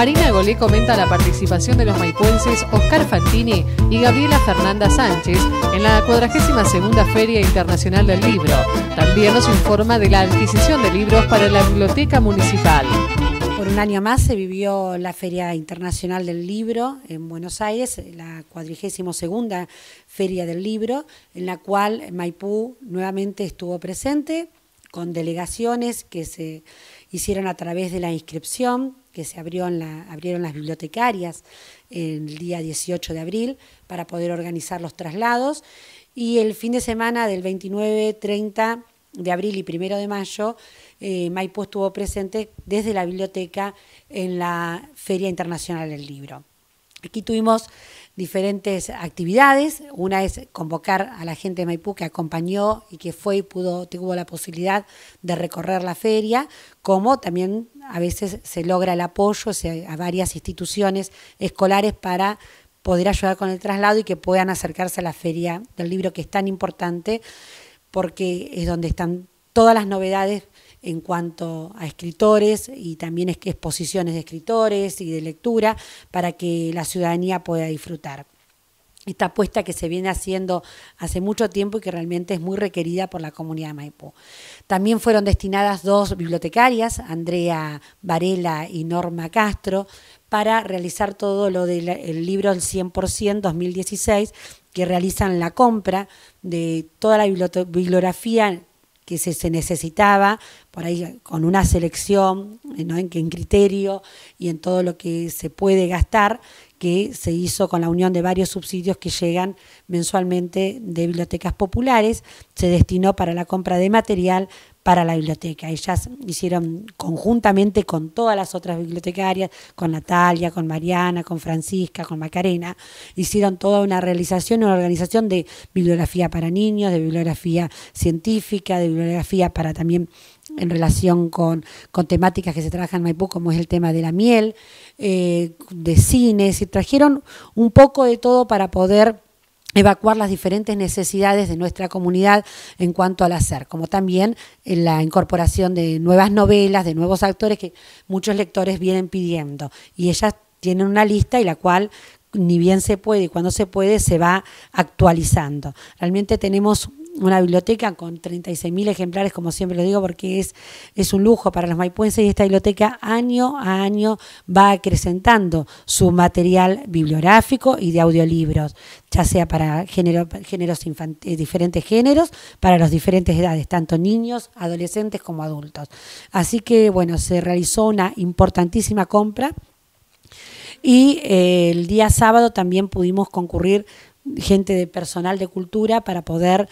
Marina Golé comenta la participación de los maipuenses Oscar Fantini y Gabriela Fernanda Sánchez en la 42 Feria Internacional del Libro. También nos informa de la adquisición de libros para la Biblioteca Municipal. Por un año más se vivió la Feria Internacional del Libro en Buenos Aires, la 42 Feria del Libro, en la cual Maipú nuevamente estuvo presente con delegaciones que se hicieron a través de la inscripción que se abrió la, abrieron las bibliotecarias el día 18 de abril para poder organizar los traslados. Y el fin de semana del 29, 30 de abril y primero de mayo, eh, Maipú estuvo presente desde la biblioteca en la Feria Internacional del Libro. Aquí tuvimos diferentes actividades. Una es convocar a la gente de Maipú que acompañó y que fue y pudo, tuvo la posibilidad de recorrer la feria, como también a veces se logra el apoyo a varias instituciones escolares para poder ayudar con el traslado y que puedan acercarse a la feria del libro que es tan importante porque es donde están todas las novedades en cuanto a escritores y también exposiciones de escritores y de lectura para que la ciudadanía pueda disfrutar esta apuesta que se viene haciendo hace mucho tiempo y que realmente es muy requerida por la comunidad de Maipú. También fueron destinadas dos bibliotecarias, Andrea Varela y Norma Castro, para realizar todo lo del libro El 100% 2016, que realizan la compra de toda la bibliografía que se, necesitaba, por ahí con una selección, ¿no? en, en criterio y en todo lo que se puede gastar, que se hizo con la unión de varios subsidios que llegan mensualmente de bibliotecas populares, se destinó para la compra de material para la biblioteca. Ellas hicieron conjuntamente con todas las otras bibliotecarias, con Natalia, con Mariana, con Francisca, con Macarena, hicieron toda una realización, una organización de bibliografía para niños, de bibliografía científica, de bibliografía para también en relación con, con, temáticas que se trabajan en Maipú, como es el tema de la miel, eh, de cines, y trajeron un poco de todo para poder evacuar las diferentes necesidades de nuestra comunidad en cuanto al hacer, como también la incorporación de nuevas novelas, de nuevos actores que muchos lectores vienen pidiendo. Y ellas tienen una lista y la cual ni bien se puede y cuando se puede se va actualizando. Realmente tenemos una biblioteca con 36.000 ejemplares, como siempre lo digo, porque es, es un lujo para los maipuenses y esta biblioteca año a año va acrecentando su material bibliográfico y de audiolibros, ya sea para géneros eh, diferentes géneros, para las diferentes edades, tanto niños, adolescentes como adultos. Así que, bueno, se realizó una importantísima compra y eh, el día sábado también pudimos concurrir gente de personal de cultura para poder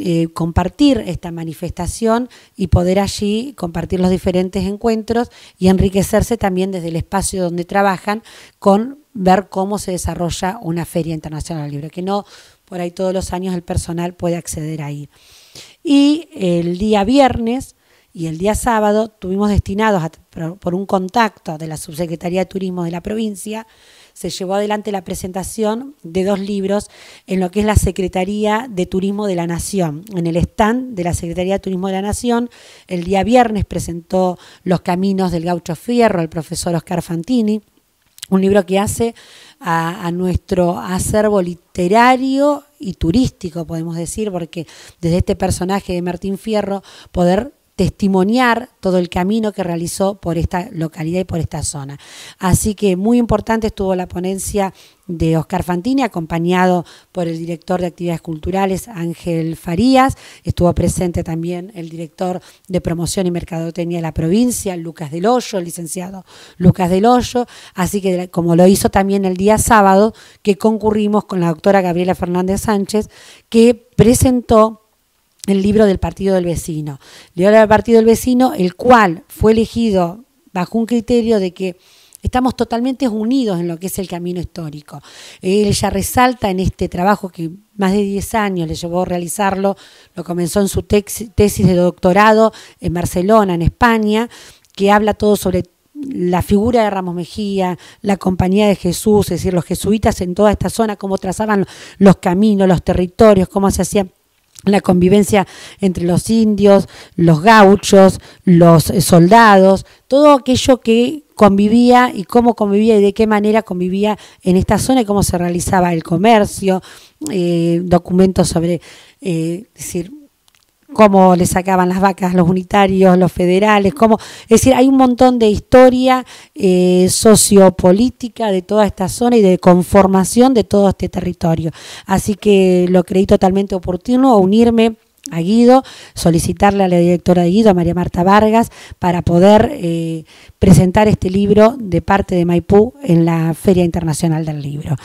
eh, compartir esta manifestación y poder allí compartir los diferentes encuentros y enriquecerse también desde el espacio donde trabajan con ver cómo se desarrolla una feria internacional libre, que no por ahí todos los años el personal puede acceder ahí. Y el día viernes y el día sábado tuvimos destinados, por un contacto de la Subsecretaría de Turismo de la provincia, se llevó adelante la presentación de dos libros en lo que es la Secretaría de Turismo de la Nación. En el stand de la Secretaría de Turismo de la Nación, el día viernes presentó Los Caminos del Gaucho Fierro, el profesor Oscar Fantini, un libro que hace a, nuestro acervo literario y turístico, podemos decir, porque desde este personaje de Martín Fierro, poder testimoniar todo el camino que realizó por esta localidad y por esta zona. Así que muy importante estuvo la ponencia de Oscar Fantini, acompañado por el director de actividades culturales Ángel Farías, estuvo presente también el director de promoción y mercadotecnia de la provincia, Lucas del Hoyo, el licenciado Lucas del Hoyo, así que como lo hizo también el día sábado, que concurrimos con la doctora Gabriela Fernández Sánchez, que presentó el libro del Partido del Vecino. El libro del Partido del Vecino, el cual fue elegido bajo un criterio de que Estamos totalmente unidos en lo que es el camino histórico. Ella resalta en este trabajo que más de 10 años le llevó a realizarlo, lo comenzó en su tesis de doctorado en Barcelona, en España, que habla todo sobre la figura de Ramos Mejía, la compañía de Jesús, es decir, los jesuitas en toda esta zona, cómo trazaban los caminos, los territorios, cómo se hacían la convivencia entre los indios, los gauchos, los eh, soldados, todo aquello que convivía y cómo convivía y de qué manera convivía en esta zona y cómo se realizaba el comercio, eh, documentos sobre, eh, decir, cómo le sacaban las vacas los unitarios, los federales, cómo, es decir, hay un montón de historia eh, sociopolítica de toda esta zona y de conformación de todo este territorio. Así que lo creí totalmente oportuno unirme a Guido, solicitarle a la directora de Guido, a María Marta Vargas, para poder eh, presentar este libro de parte de Maipú en la Feria Internacional del Libro.